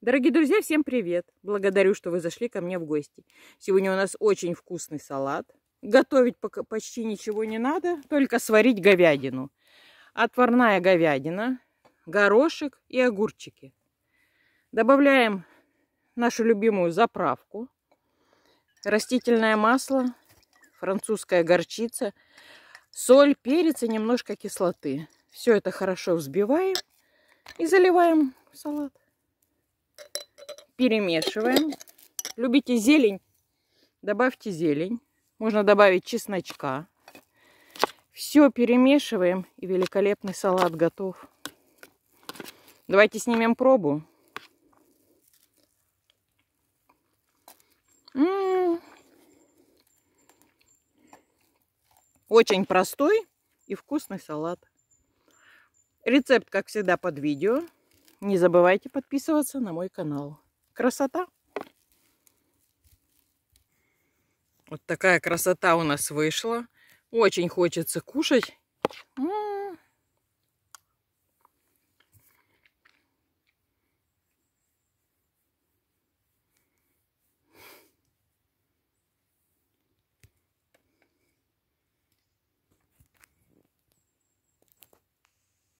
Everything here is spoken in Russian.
Дорогие друзья, всем привет! Благодарю, что вы зашли ко мне в гости. Сегодня у нас очень вкусный салат. Готовить почти ничего не надо, только сварить говядину. Отварная говядина, горошек и огурчики. Добавляем нашу любимую заправку. Растительное масло, французская горчица, соль, перец и немножко кислоты. Все это хорошо взбиваем и заливаем в салат перемешиваем. Любите зелень? Добавьте зелень. Можно добавить чесночка. Все перемешиваем, и великолепный салат готов. Давайте снимем пробу. М м-м. -м -м. Очень простой и вкусный салат. Рецепт, как всегда, под видео. Не забывайте подписываться на мой канал. Красота. Вот такая красота у нас вышла. Очень хочется кушать. М м-м. -м -м.